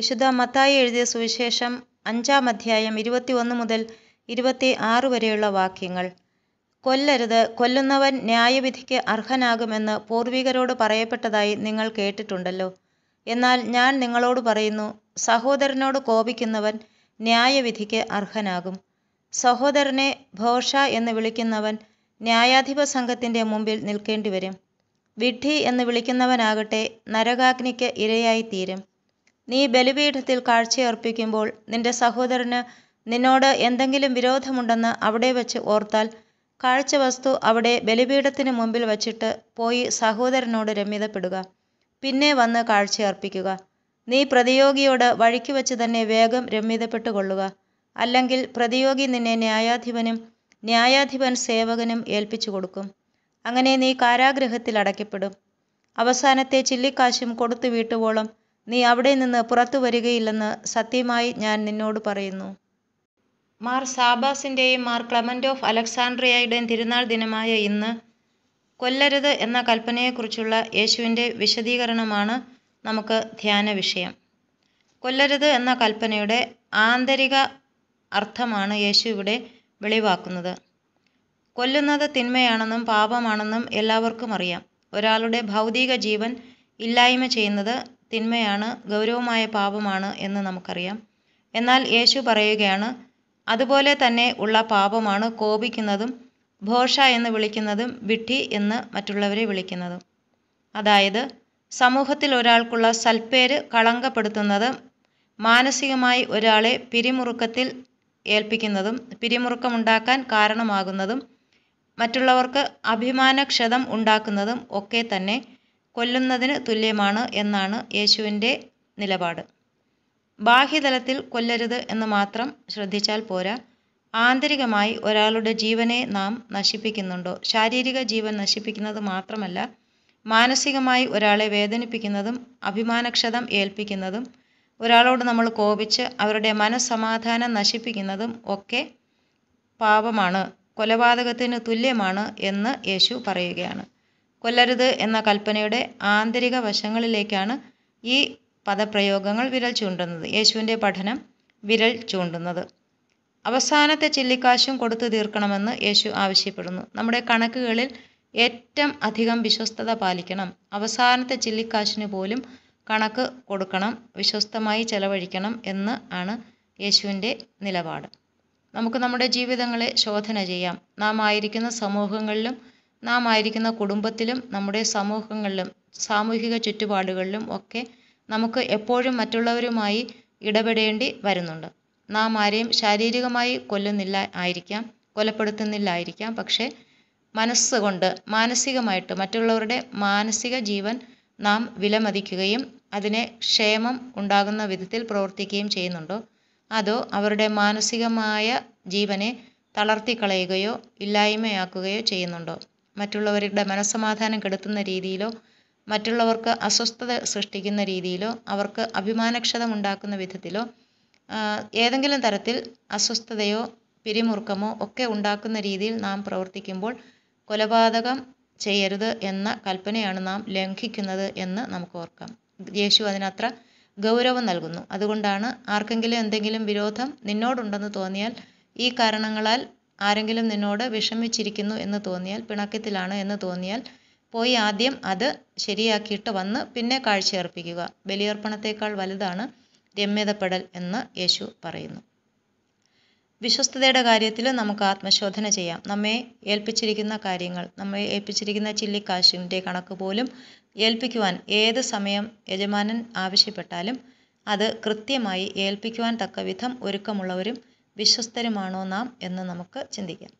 വിശുദ്ധ മത്തായി എഴുതിയ സുവിശേഷം അഞ്ചാം അധ്യായം ഇരുപത്തി ഒന്ന് മുതൽ ഇരുപത്തി ആറ് വരെയുള്ള വാക്യങ്ങൾ കൊല്ലരുത് കൊല്ലുന്നവൻ ന്യായവിധിക്ക് അർഹനാകുമെന്ന് പൂർവികരോട് പറയപ്പെട്ടതായി നിങ്ങൾ കേട്ടിട്ടുണ്ടല്ലോ എന്നാൽ ഞാൻ നിങ്ങളോട് പറയുന്നു സഹോദരനോട് കോപിക്കുന്നവൻ ന്യായവിധിക്ക് അർഹനാകും സഹോദരനെ ഭോഷ എന്ന് വിളിക്കുന്നവൻ ന്യായാധിപ സംഘത്തിൻ്റെ മുമ്പിൽ നിൽക്കേണ്ടി വരും വിഡ്ഢി എന്ന് വിളിക്കുന്നവനാകട്ടെ നരകാഗ്നിക്ക് ഇരയായിത്തീരും നീ ബലിപീഠത്തിൽ കാഴ്ചയർപ്പിക്കുമ്പോൾ നിന്റെ സഹോദരന് നിന്നോട് എന്തെങ്കിലും വിരോധമുണ്ടെന്ന് അവിടെ വെച്ച് ഓർത്താൽ വസ്തു അവിടെ ബലിപീഠത്തിന് മുമ്പിൽ വച്ചിട്ട് പോയി സഹോദരനോട് രമ്യതപ്പെടുക പിന്നെ വന്ന് കാഴ്ചയർപ്പിക്കുക നീ പ്രതിയോഗിയോട് വഴിക്ക് വെച്ച് തന്നെ വേഗം രമ്യതപ്പെട്ടുകൊള്ളുക അല്ലെങ്കിൽ പ്രതിയോഗി നിന്നെ ന്യായാധിപനും ന്യായാധിപൻ സേവകനും ഏൽപ്പിച്ചു കൊടുക്കും അങ്ങനെ നീ കാരാഗ്രഹത്തിൽ അടയ്ക്കപ്പെടും അവസാനത്തെ ചില്ലിക്കാശും കൊടുത്തു വീട്ടുവോളം നീ അവിടെ നിന്ന് പുറത്തു വരികയില്ലെന്ന് സത്യമായി ഞാൻ നിന്നോട് പറയുന്നു മാർ സാബാസിൻ്റെയും മാർ ക്ലമൻ്റ് ഓഫ് അലക്സാണ്ട്രിയയുടെയും തിരുനാൾ ദിനമായ ഇന്ന് കൊല്ലരുത് എന്ന കൽപ്പനയെക്കുറിച്ചുള്ള യേശുവിൻ്റെ വിശദീകരണമാണ് നമുക്ക് ധ്യാന വിഷയം കൊല്ലരുത് എന്ന കൽപ്പനയുടെ ആന്തരിക അർത്ഥമാണ് യേശു ഇവിടെ വെളിവാക്കുന്നത് കൊല്ലുന്നത് തിന്മയാണെന്നും പാപമാണെന്നും എല്ലാവർക്കും അറിയാം ഒരാളുടെ ഭൗതിക ജീവൻ ഇല്ലായ്മ ചെയ്യുന്നത് തിന്മയാണ് ഗൗരവമായ പാപമാണ് എന്ന് നമുക്കറിയാം എന്നാൽ യേശു പറയുകയാണ് അതുപോലെ തന്നെ ഉള്ള പാപമാണ് കോപിക്കുന്നതും ഭോഷ എന്ന് വിളിക്കുന്നതും വിഡ്ഢി എന്ന് മറ്റുള്ളവരെ വിളിക്കുന്നതും അതായത് സമൂഹത്തിൽ ഒരാൾക്കുള്ള സൽപ്പേര് കളങ്കപ്പെടുത്തുന്നത് മാനസികമായി ഒരാളെ പിരിമുറുക്കത്തിൽ ഏൽപ്പിക്കുന്നതും പിരിമുറുക്കമുണ്ടാക്കാൻ കാരണമാകുന്നതും മറ്റുള്ളവർക്ക് അഭിമാനക്ഷതം ഉണ്ടാക്കുന്നതും ഒക്കെ തന്നെ കൊല്ലുന്നതിന് തുല്യമാണ് എന്നാണ് യേശുവിൻ്റെ നിലപാട് ബാഹ്യതലത്തിൽ കൊല്ലരുത് എന്ന് മാത്രം ശ്രദ്ധിച്ചാൽ പോരാ ആന്തരികമായി ഒരാളുടെ ജീവനെ നാം നശിപ്പിക്കുന്നുണ്ടോ ശാരീരിക ജീവൻ നശിപ്പിക്കുന്നത് മാത്രമല്ല മാനസികമായി ഒരാളെ വേദനിപ്പിക്കുന്നതും അഭിമാനക്ഷതം ഏൽപ്പിക്കുന്നതും ഒരാളോട് നമ്മൾ കോപിച്ച് അവരുടെ മനസ്സമാധാനം നശിപ്പിക്കുന്നതും ഒക്കെ പാപമാണ് കൊലപാതകത്തിന് തുല്യമാണ് എന്ന് യേശു പറയുകയാണ് കൊല്ലരുത് എന്ന കൽപ്പനയുടെ ആന്തരിക വശങ്ങളിലേക്കാണ് ഈ പദപ്രയോഗങ്ങൾ വിരൽ ചൂണ്ടുന്നത് യേശുവിൻ്റെ പഠനം വിരൽ ചൂണ്ടുന്നത് അവസാനത്തെ ചില്ലിക്കാശും കൊടുത്തു തീർക്കണമെന്ന് യേശു ആവശ്യപ്പെടുന്നു നമ്മുടെ കണക്കുകളിൽ ഏറ്റവും അധികം വിശ്വസ്തത പാലിക്കണം അവസാനത്തെ ചില്ലിക്കാശിന് പോലും കണക്ക് കൊടുക്കണം വിശ്വസ്തമായി ചെലവഴിക്കണം എന്ന് ആണ് യേശുവിൻ്റെ നിലപാട് നമുക്ക് നമ്മുടെ ജീവിതങ്ങളെ ശോധന ചെയ്യാം നാം ആയിരിക്കുന്ന സമൂഹങ്ങളിലും നാം ആയിരിക്കുന്ന കുടുംബത്തിലും നമ്മുടെ സമൂഹങ്ങളിലും സാമൂഹിക ചുറ്റുപാടുകളിലും ഒക്കെ നമുക്ക് എപ്പോഴും മറ്റുള്ളവരുമായി ഇടപെടേണ്ടി വരുന്നുണ്ട് നാം ആരെയും ശാരീരികമായി കൊല്ലുന്നില്ല ആയിരിക്കാം കൊലപ്പെടുത്തുന്നില്ലായിരിക്കാം പക്ഷേ മനസ്സുകൊണ്ട് മാനസികമായിട്ട് മറ്റുള്ളവരുടെ മാനസിക ജീവൻ നാം വിലമതിക്കുകയും അതിനെ ക്ഷേമം ഉണ്ടാകുന്ന വിധത്തിൽ പ്രവർത്തിക്കുകയും ചെയ്യുന്നുണ്ടോ അതോ അവരുടെ മാനസികമായ ജീവനെ തളർത്തിക്കളയുകയോ ഇല്ലായ്മയാക്കുകയോ ചെയ്യുന്നുണ്ടോ മറ്റുള്ളവരുടെ മനസ്സമാധാനം കെടുത്തുന്ന രീതിയിലോ മറ്റുള്ളവർക്ക് അസ്വസ്ഥത സൃഷ്ടിക്കുന്ന രീതിയിലോ അവർക്ക് അഭിമാനക്ഷതമുണ്ടാക്കുന്ന വിധത്തിലോ ഏതെങ്കിലും തരത്തിൽ അസ്വസ്ഥതയോ പിരിമുറുക്കമോ ഒക്കെ ഉണ്ടാക്കുന്ന രീതിയിൽ നാം പ്രവർത്തിക്കുമ്പോൾ കൊലപാതകം ചെയ്യരുത് എന്ന കൽപ്പനയാണ് നാം ലംഘിക്കുന്നത് എന്ന് നമുക്ക് ഓർക്കാം യേശു അതിനത്ര ഗൗരവം നൽകുന്നു അതുകൊണ്ടാണ് ആർക്കെങ്കിലും എന്തെങ്കിലും വിരോധം നിന്നോടുണ്ടെന്ന് തോന്നിയാൽ ഈ കാരണങ്ങളാൽ ആരെങ്കിലും നിന്നോട് വിഷമിച്ചിരിക്കുന്നു എന്ന് തോന്നിയാൽ പിണക്കത്തിലാണ് എന്ന് തോന്നിയാൽ പോയി ആദ്യം അത് ശരിയാക്കിയിട്ട് വന്ന് പിന്നെ കാഴ്ചയർപ്പിക്കുക ബലിയർപ്പണത്തേക്കാൾ വലുതാണ് രമ്യതപ്പെടൽ എന്ന് യേശു പറയുന്നു വിശ്വസ്തതയുടെ കാര്യത്തിൽ നമുക്ക് ആത്മശോധന ചെയ്യാം നമ്മെ ഏൽപ്പിച്ചിരിക്കുന്ന കാര്യങ്ങൾ നമ്മെ ഏൽപ്പിച്ചിരിക്കുന്ന ചില്ലിക്കാശിൻ്റെ കണക്ക് പോലും ഏൽപ്പിക്കുവാൻ ഏത് സമയം യജമാനൻ ആവശ്യപ്പെട്ടാലും അത് കൃത്യമായി ഏൽപ്പിക്കുവാൻ തക്ക ഒരുക്കമുള്ളവരും വിശ്വസ്തരുമാണോ നാം എന്ന് നമുക്ക് ചിന്തിക്കാം